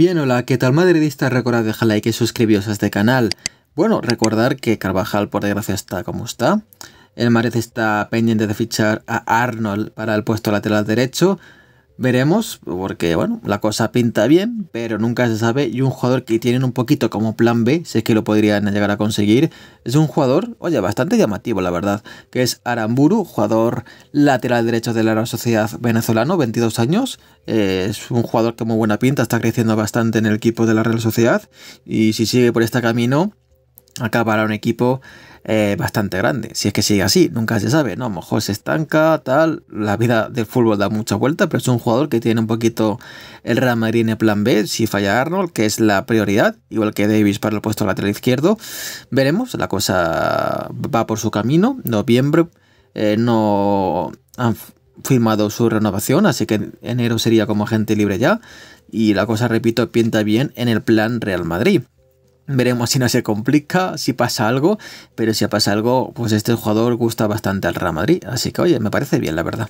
Bien, hola, ¿qué tal madridista? Recordad dejar like y suscribiros a este canal. Bueno, recordar que Carvajal, por desgracia, está como está. El Madrid está pendiente de fichar a Arnold para el puesto lateral derecho. Veremos, porque bueno, la cosa pinta bien, pero nunca se sabe. Y un jugador que tienen un poquito como plan B, si es que lo podrían llegar a conseguir, es un jugador, oye, bastante llamativo, la verdad, que es Aramburu, jugador lateral derecho de la Real Sociedad venezolano, 22 años. Eh, es un jugador que muy buena pinta, está creciendo bastante en el equipo de la Real Sociedad. Y si sigue por este camino, acabará un equipo eh, bastante grande. Si es que sigue así, nunca se sabe, ¿no? A lo mejor se estanca, tal. La vida del fútbol da mucha vuelta, pero es un jugador que tiene un poquito el Real Madrid en el plan B. Si falla Arnold, que es la prioridad, igual que Davis para el puesto lateral izquierdo, veremos. La cosa va por su camino. Noviembre eh, no han firmado su renovación, así que enero sería como agente libre ya. Y la cosa, repito, pinta bien en el plan Real Madrid. Veremos si no se complica, si pasa algo, pero si pasa algo, pues este jugador gusta bastante al Real Madrid. Así que, oye, me parece bien, la verdad.